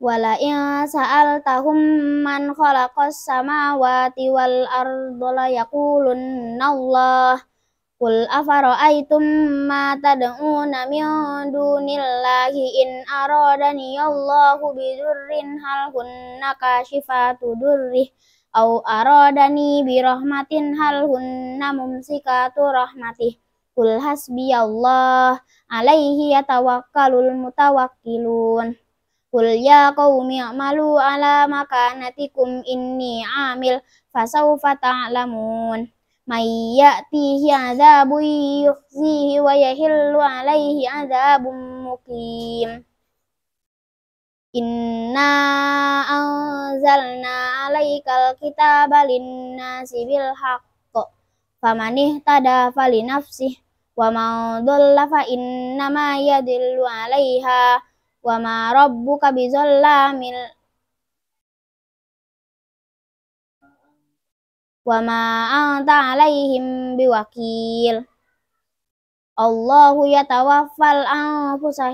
Wala in sa'altahum man khalaqas samawati wal arda la yaqulunna Allah Qul afara'aytum ma tad'una min dunillahi in aradani Allahu bidurrin hal hunna kashifatu durrih au aradani rahmatin hal hunna mumsikatu rahmatih Qul hasbiyallah alaihi yatawakkalul mutawakkilun Kul ya qaumi a'malu ala makanatikum inni amil fasawfa ta'lamun. May ya'tihi adzabun yukhzihi wa yahillu alaihi adzabun muqim. Inna anzalna alaikal kitaba linnasi bil haqq. Famanih tada falinafsih wa man dhalla fa innama yadillu alaiha wa ma rabbuka bizallamil wa ma anta alaihim biwakil Allahu yatawaffal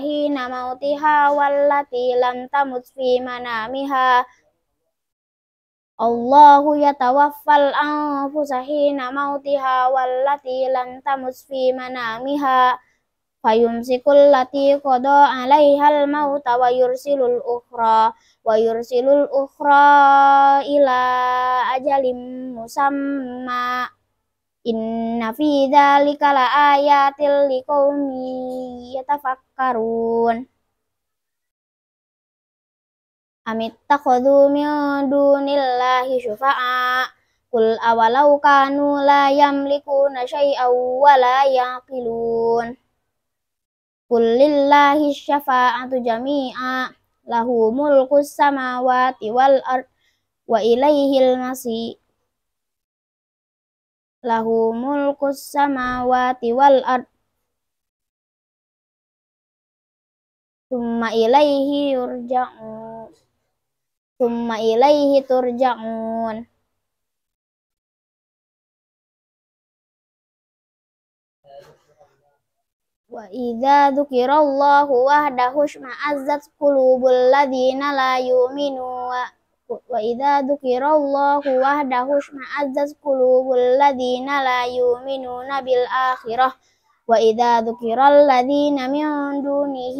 hina mautiha wallati lam tamut fi manamiha Allahu yatawaffal hina mautiha wallati lam tamut fi manamiha fayumsikul lati kodo alaihal mauta wa yursilul ukhra wa yursilul ukhra ila ajalim musamma inna fi dhalika la ayatil liqaumi yatafakkarun amit takhadhu min dunillahi syufa'a Kul awalau kanu la yamlikuna syai'aw wa la yaqilun Kulillahi syafa'atu jami'a lahu mulkus samawati wal ard wa ilaihil masih lahu mulkus samawati wal ard summa ilaihi yurja'un summa ilaihi turja'un وإذا ذكر الله وحده اشمأزت قلوب الذين لا يؤمنون وإذا ذكر الله وحده اشمأزت قلوب الذين لا يؤمنون بالآخرة وإذا ذكر الذين من دونه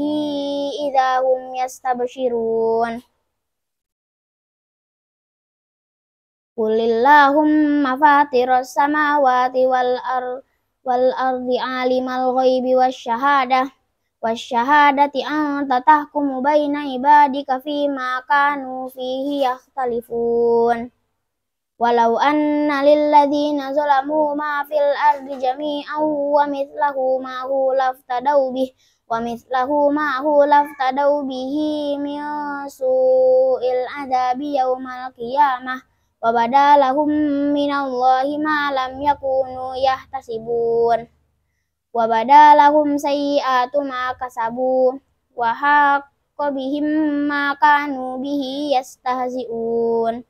إذا هم يستبشرون قل اللهم فاطر السماوات والأرض wal ardi alimal ghaibi wasyahadah wasyahadati anta tahkumu baina ibadika fima kanu fihi yakhtalifun walau anna lilladzina zalamu ma fil ardi jami'an wa mithlahu ma hu laftadau bih wa adabi yaumal Wabada lahum minallahi ma lam yakunu yahtasibun wabada lahum sayyi'atu ma kasabu wa haqqo bihim ma kanu bihi yastahzi'un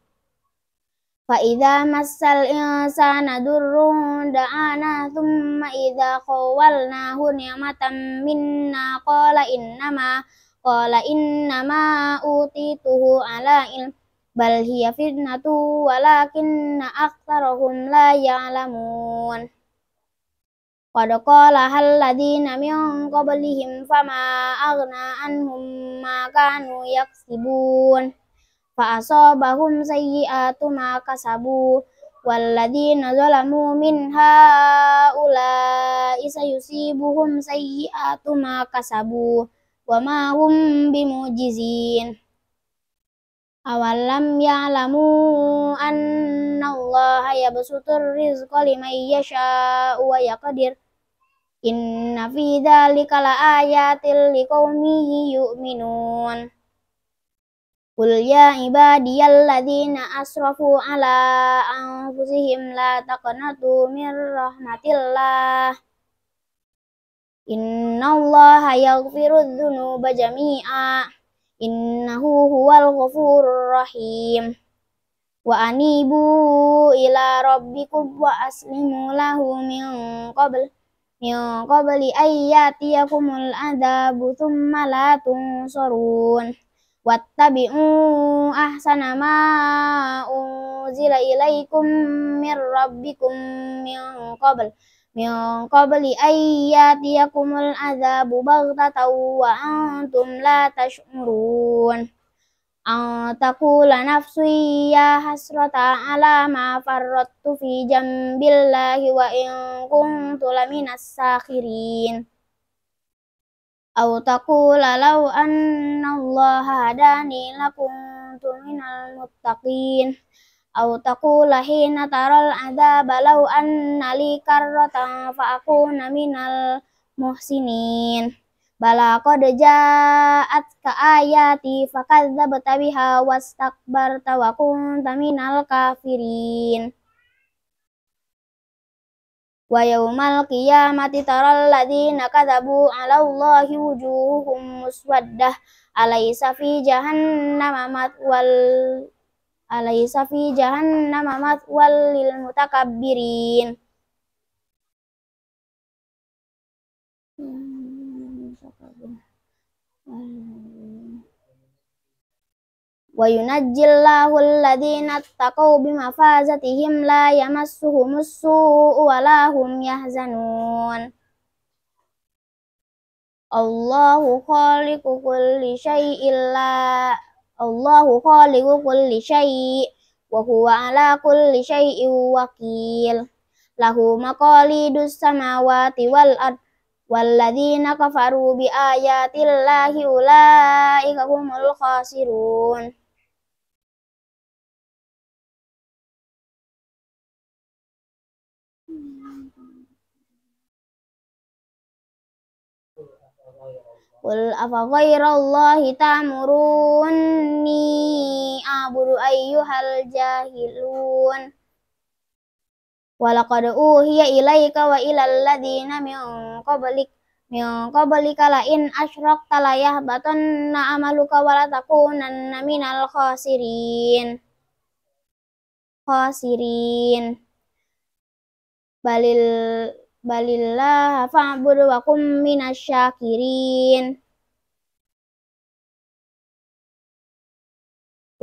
fa idza massal insana durrun da'ana thumma idza qawalnahu ni'matan minna qala innama qala innama utituhu ala ilm bal hiya fitnatu walakinna aktsarahum la ya'lamun qad qala ladina min qablihim fama aghna anhum ma kanu yaksibun fa asabahum sayyi'atu ma kasabu walladziina zalamu min haula'i sayusibuhum sayyi'atu ma kasabu wa ma hum bimujizin awalam ya'lamu annallaha yabsutur rizqa liman yasha'u wa yaqdir inna fi dzalika laayatil liqaumin yu'minun Qul ya ibadiyalladzina asrafu ala anfusihim la taqnatu min rahmatillah Allah yaghfiru dzunuba jami'a innahu huwal ghafurur rahim wa anibu ila rabbikum wa aslimu lahu min qabl min qabli ayyatiyakumul adabu thumma la tunsarun wattabi'u ahsana ma unzila ilaikum min rabbikum min qabl min qabli ayyatiyakumul azabu baghtatan wa antum la tash'urun an taqula nafsi ya hasrata ala ma farrattu fi jambillahi wa in kuntu laminas sakhirin aw taqula law anna allaha hadani lakuntu minal muttaqin Aku takut lahir ada balau an nali karo aku naminal muhsinin balako deja at ka ayati fakaza betawi hawas takbar tawakun naminal kafirin wayumal kia mati tarol lagi nakatabu alaullohi wujuhum muswadah alai safi jahan nama mat wal Alaysa fi jahannama mathwal lil mutakabbirin. Wa yunajjillahu alladhina bima bimafazatihim la yamassuhumus su'u wa la hum yahzanun. Allahu khaliqu kulli shay'in la Allahu khaliqu kulli syai' wa huwa ala kulli syai'in wakil. Lahu maqalidus samawati wal ard walladzina kafaru bi ayatillahi ulaika humul khasirun. Hmm. Qul afa ghairallahi ta'murunni a'budu ayyuhal jahilun. Walaqad uhiya ilaika wa ilal ladina min qablik min qablika la in asyrakta la yahbatanna amaluka wa la takunanna minal khasirin. Khasirin. Balil balillah fa'budu wa kum minasyakirin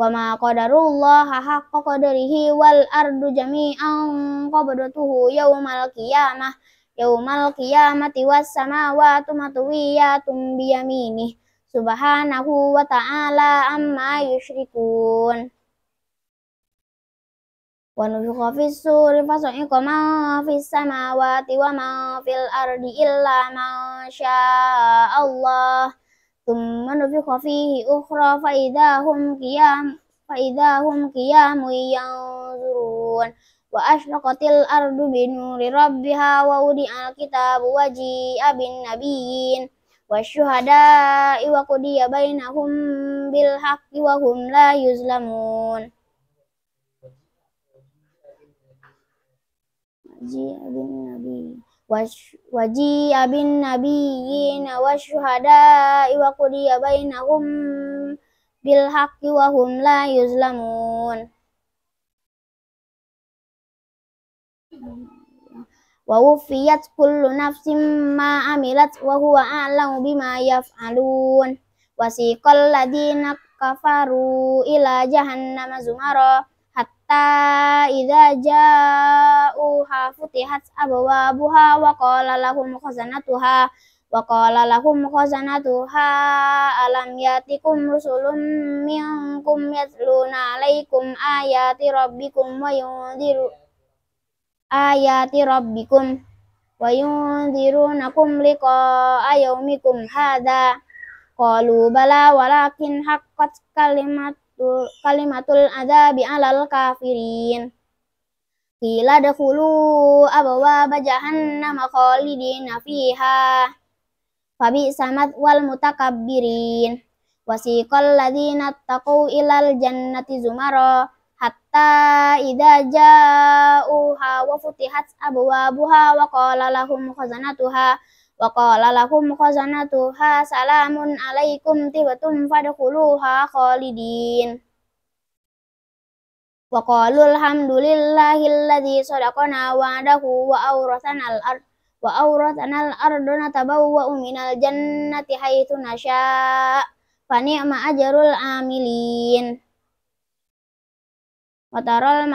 wa ma qadarullah haqqa qadarihi wal ardu jami'an qabdatuhu yaumal qiyamah yaumal qiyamati was samawati matwiyatun biyaminih subhanahu wa ta'ala amma yushrikun wa nufukha fi suri fa su'iqa ma fi samawati wa ma fi al-ardi illa ma sya'allah thumma nufukha fi hi ukhra fa idahum qiyam fa idahum qiyam yanzurun wa ashraqatil ardu bi nuri rabbiha wa udi al-kitabu wa shuhada wa qudiya bainahum bil haqqi wa hum la yuzlamun waji abin nabi waji abin nabiyina wasyuhada wa qudiya bainahum bil haqqi wa hum la yuzlamun wa wufiyat kullu nafsin ma amilat wa huwa a'lamu bima yaf'alun wasiqal ladina kafaru ila jahannama zumara hatta idza ha futihat abwabuha wa qala lahum khazanatuha wa qala lahum khazanatuha alam yatikum rusulun minkum yatluna alaikum ayati rabbikum wa yundiru ayati rabbikum wa yundirunakum liqa yaumikum hadza qalu bala walakin haqqat kalimat kalimatul kalimatul azabi alal kafirin kila dakhulu abwaaba jahannama khalidina fiha fabi samat wal mutakabbirin wasiqal ladzina taqaw ilal jannati zumara hatta idza ja'uha wa futihat buha wa qala lahum khazanatuha wa qala lakum khazanatuha salamun alaikum tibatum ha khalidin wa qalu alhamdulillahilladzi sadaqana wa'adahu wa awrathana al-ard wa awrathana al-ardu wa uminal jannati haitsu nasya fa ni'ma ajarul amilin wa taral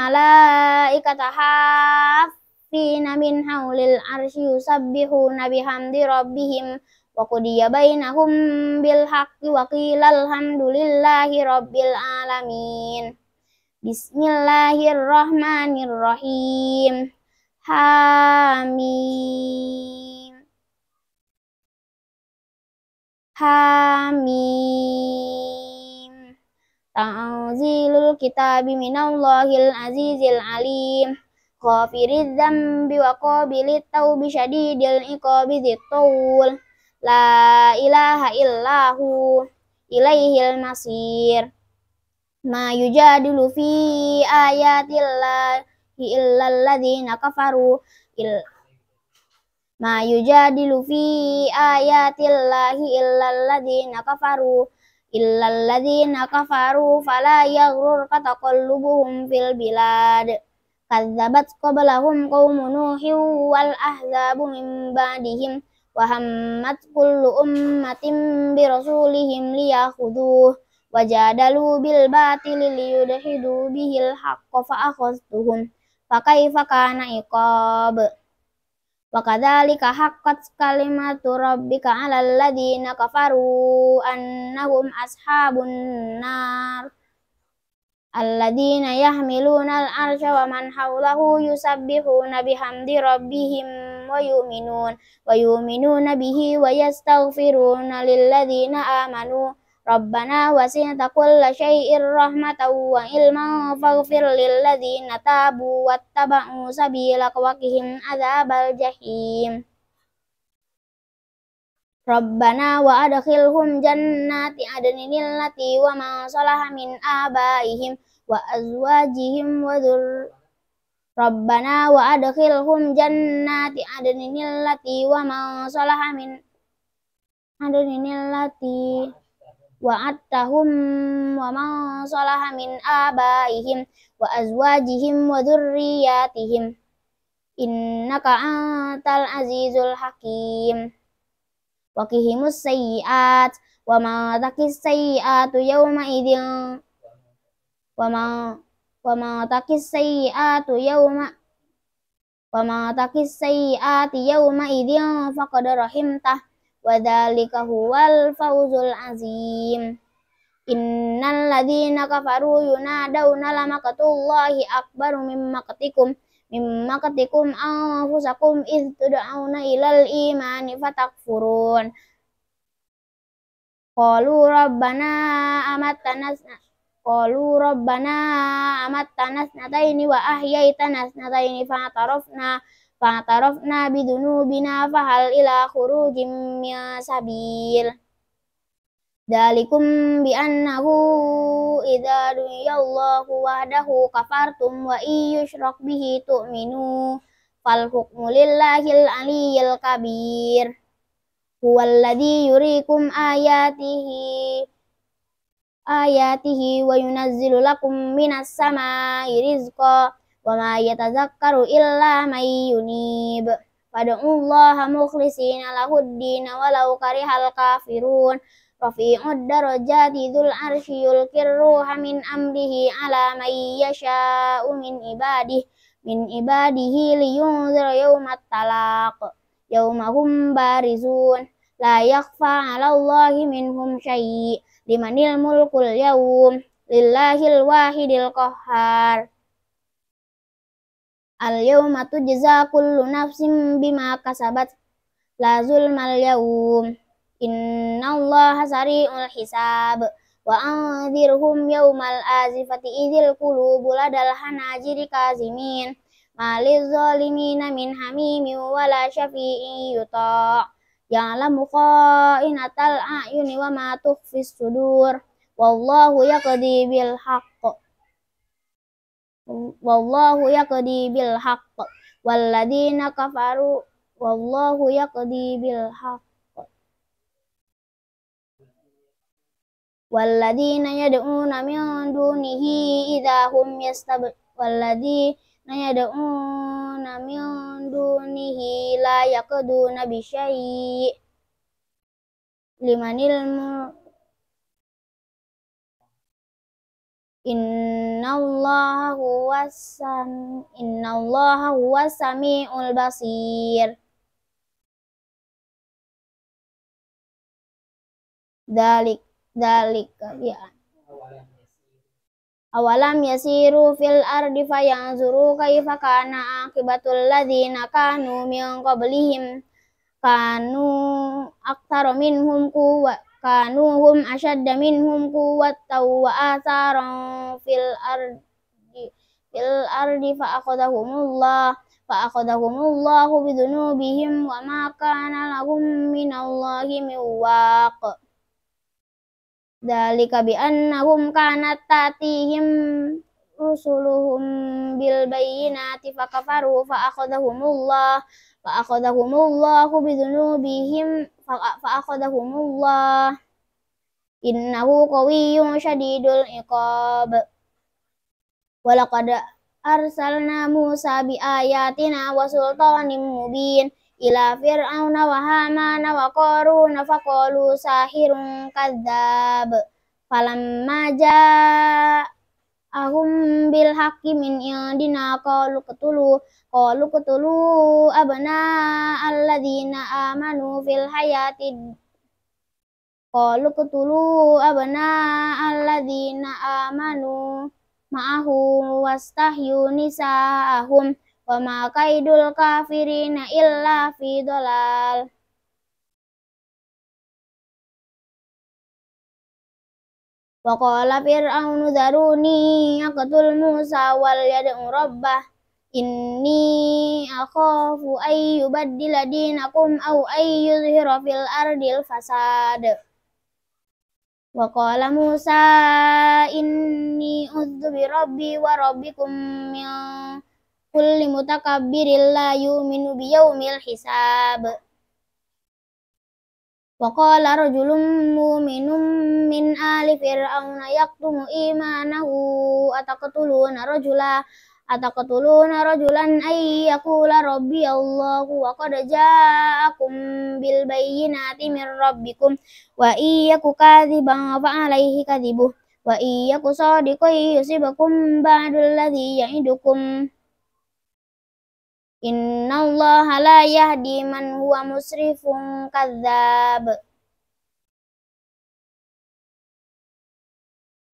kata haf fina min haulil arsi yusabbihu Hamdi rabbihim wakudiya bainahum bilhaqi wakilalhamdulillahi rabbil alamin bismillahirrahmanirrahim hamim hamim ta'uzilul kitabi minallahil azizil alim Ghafiri dzambi wa qabili taubi syadidil iqabi dzittul. La ilaha illahu ilaihil masir. Ma yujadilu fi ayatillahi illal ladzina kafaru il Ma yujadilu fi ayatillahi illal ladzina kafaru illal ladzina kafaru fala yaghrurka taqallubuhum fil bilad. Kadzabat qablahum qaumu Nuhin wal ahzabu min ba'dihim wa hammat kullu ummatin bi rasulihim liyakhuduh wajadalu bil batili liyudhidu bihil hak fa akhadhtuhum fa kaifa kana iqab wa kadzalika haqqat kalimatu rabbika 'alal ladzina kafaru annahum ashabun nar الذين يحملون العرش ومن حوله يسبحون بحمد ربهم ويؤمنون ويؤمنون به ويستغفرون للذين آمنوا ربنا وسعت كل شيء رحمة وعلما فاغفر للذين تابوا واتبعوا سبيلك وقهم عذاب الجحيم Rabbana wa adkhilhum jannati adnin allati wa ma salaha min abaihim wa azwajihim wa dhur Rabbana wa adkhilhum jannati adnin allati wa ma salaha min adnin allati attahum wa ma salaha min abaihim wa azwajihim wa dhurriyatihim innaka antal azizul hakim waqihimus sayyiat wa ma taqis sayyiatu yawma idin wa ma wa ma taqis sayyiatu yawma wa ma taqis sayyiati yawma idin faqad rahimtah wa dzalika huwal fawzul azim innal ladzina kafaru yunadawna lamaqatullahi akbaru mimma qatikum mimma katikum anfusakum id tud'auna ilal imani fatakfurun qalu rabbana amatana qalu rabbana amatana snataini wa ahyaitana snataini fa'tarafna fa'tarafna bidunubina fahal ila khurujim min sabil dalikum bi annahu idza dunyallahu wahdahu kafartum wa iyyushrak bihi tu'minu fal hukmu lillahil aliyil kabir huwallazi yurikum ayatihi ayatihi wa yunazzilu lakum minas samai rizqa wa ma yatazakkaru illa may yunib fad'ullaha mukhlisina lahud din walau karihal kafirun Rafi darajati dzul arsy yulqir ruha min amrihi ala may yasha'u min ibadihi min ibadihi liyunzira yaumat talaq yaumahum barizun la yakfa 'ala Allahi minhum syai' limanil mulkul yaum lillahil wahidil qahhar Al-yawma tujza kullu nafsin bima kasabat la zulmal yaum Innallaha sari'ul hisab wa anzirhum yawmal azifati idzil qulubu ladal hanajiri kazimin maliz zalimin min hamimin wala syafi'in yuta' ya'lamu qa'inatal a'yuni wa ma tukhfis sudur wallahu yaqdi bil haqq wallahu yaqdi bil haqq walladzina kafaru wallahu yaqdi bil haqq Walladhi nanya doa namion dunhih hum yastab. Walladhi nanya doa namion dunhih layakku dunabisahi lima ilmu. Inna Allah huwasan, Inna Allah basir dalik dalik ya awalam yasiru fil ardi fayanzuru kaifa kana akibatul ladzina kanu min qablihim kanu aktsara humku wa kanu hum ashadda minhum quwwatan wa atharan fil ardi fil ardi fa akhadahumullah fa akhadahumullahu bihim wa ma kana lahum minallahi min Dali bi annahum kanat tatihim rusuluhum bil bayyinati fakafaru fa akhadahumullah fa akhadahumullahu bidzunubihim fa akhadahumullah innahu qawiyyun syadidul iqab walaqad arsalna Musa bi ayatina wa sultanin mubin ila fir'auna wa hamana wa qaruna faqalu sahirun kadzab falamma ahum bil haqqi min indina qalu qatulu qalu qatulu abna alladziina amanu fil hayati qalu qatulu abna alladziina amanu ma'ahu wastahyu nisa'ahum wa ma kaidul kafirina illa fi dolal. Wa qala fir'aunu dharuni yaqtul Musa wal yad'u rabbah inni akhafu ay yubaddila dinakum aw ay yuzhira fil ardil fasad. Wa qala Musa inni udzu bi rabbi wa rabbikum min kulli mutakabbirin la yu'minu biyaumil hisab. Wa qala rajulun mu'minun min ali fir'auna yaktumu imanahu ataqtuluna rajula ataqtuluna rajulan ay yaqula rabbi Allahu wa qad ja'akum bil bayyinati min rabbikum wa iyyaku kadhiban fa alaihi kadhibu wa iyyaku sadiqan yusibukum ba'dul ladzi ya'idukum Allah la yahdi man huwa musrifun kadzab.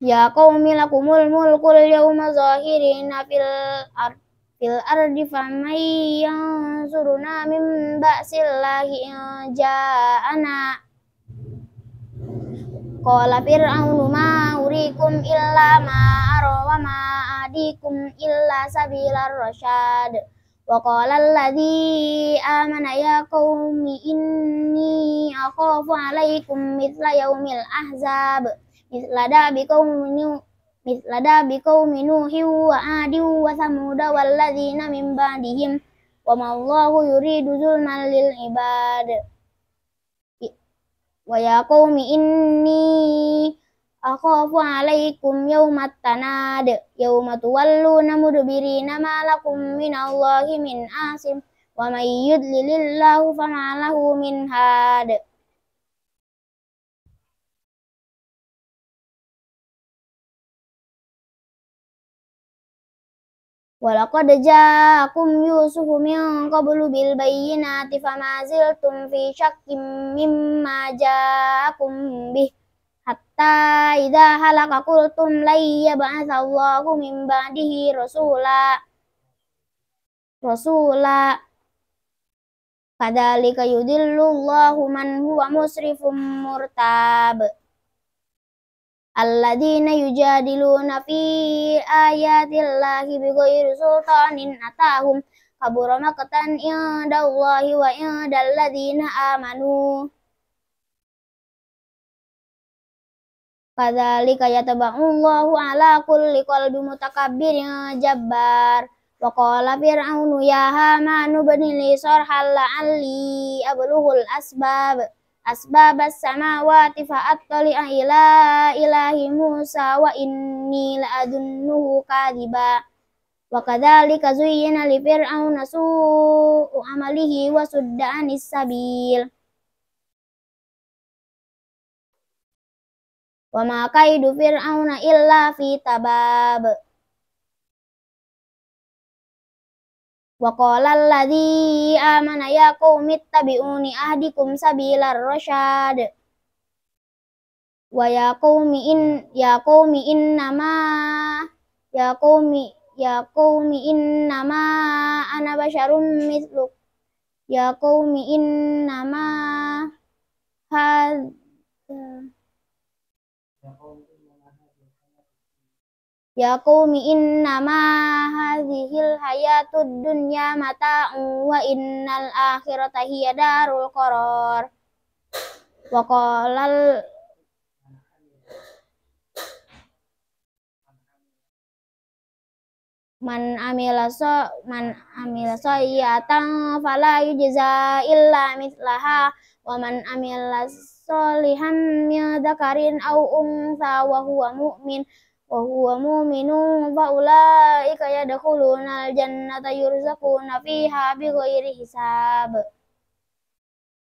Ya qaumi lakumul mulkul yawma zahirina fil ardi. fil ardi famay yansuruna min ba'sillahi ja'ana. Qala fir'aunu ma urikum illa ma ara wa ma adikum illa sabilar rasyad. وقال الذي آمن يا قوم إني أخاف عليكم مثل يوم الأحزاب مثل داب قوم مثل داب قوم نوح وعاد وثمود والذين من بعدهم وما الله يريد ظلما للعباد ويا قوم إني akhafu alaikum yawmat tanad yawma tuwallu namudbiri nama lakum minallahi min asim wa may yudlilillahu fama lahu min had Walaqad ja'akum Yusuf min qablu bil bayyinati famazil tum fi shakkim mimma ja'akum bih hatta idza halaka qultum lay yab'atsallahu min ba'dihi rasula rasula kadzalika yudillullahu man huwa musrifum murtab alladzina yujadiluna fi ayatillahi bighairi sultanin atahum kabura maqtan indallahi wa indalladzina amanu Kadali kaya Kadzalika yatabaullahu ala kulli qalbi mutakabbirin jabbar. Wa qala fir'aunu ya hamanu bani li sarhan la'alli ablughul asbab. Asbab as-samawati fa'attali ila ilahi Musa wa inni la'adunnuhu kadhiba. Wa kadzalika zuyyina li fir'auna su'u amalihi wa sudda anis sabil. Wa ma kaidu fir'auna illa fi tabab. Wa qala alladhi amana ya qaumi ittabi'uni ahdikum sabilar rasyad. Wa ya qaumi in ya qaumi innama ya qaumi ya qaumi innama ana basyarum mithluk. Ya qaumi innama had Ya inna ma hadhil hayatud dunya mata wa innal akhirata hiya darul qarar. Wa qalal man amila so man amila so yatan fala yujza illa mithlaha wa man amila so solihan min dzakarin aw unsa wa huwa mu'min wa huwa mu'minun fa ulaika yadkhuluna al-jannata yurzaquna fiha bighairi hisab